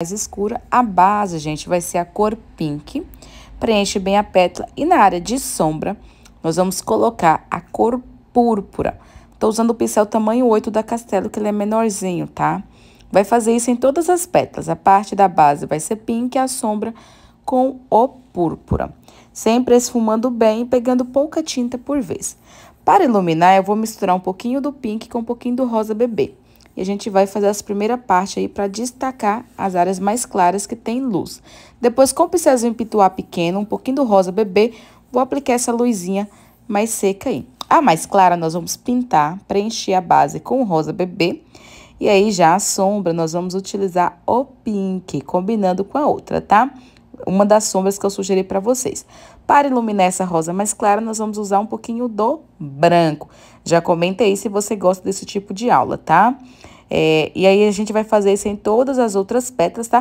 mais escura. A base, gente, vai ser a cor pink. Preenche bem a pétala. E na área de sombra, nós vamos colocar a cor púrpura. Tô usando o pincel tamanho 8 da Castelo, que ele é menorzinho, tá? Vai fazer isso em todas as pétalas. A parte da base vai ser pink e a sombra com o púrpura. Sempre esfumando bem pegando pouca tinta por vez. Para iluminar, eu vou misturar um pouquinho do pink com um pouquinho do rosa bebê. E a gente vai fazer essa primeira parte aí para destacar as áreas mais claras que tem luz. Depois, com o pincelzinho pituá pequeno, um pouquinho do rosa bebê, vou aplicar essa luzinha mais seca aí. A mais clara, nós vamos pintar, preencher a base com o rosa bebê. E aí, já a sombra, nós vamos utilizar o pink, combinando com a outra, tá? Uma das sombras que eu sugeri para vocês. Para iluminar essa rosa mais clara, nós vamos usar um pouquinho do branco. Já comenta aí se você gosta desse tipo de aula, Tá? É, e aí a gente vai fazer isso em todas as outras pétalas, tá?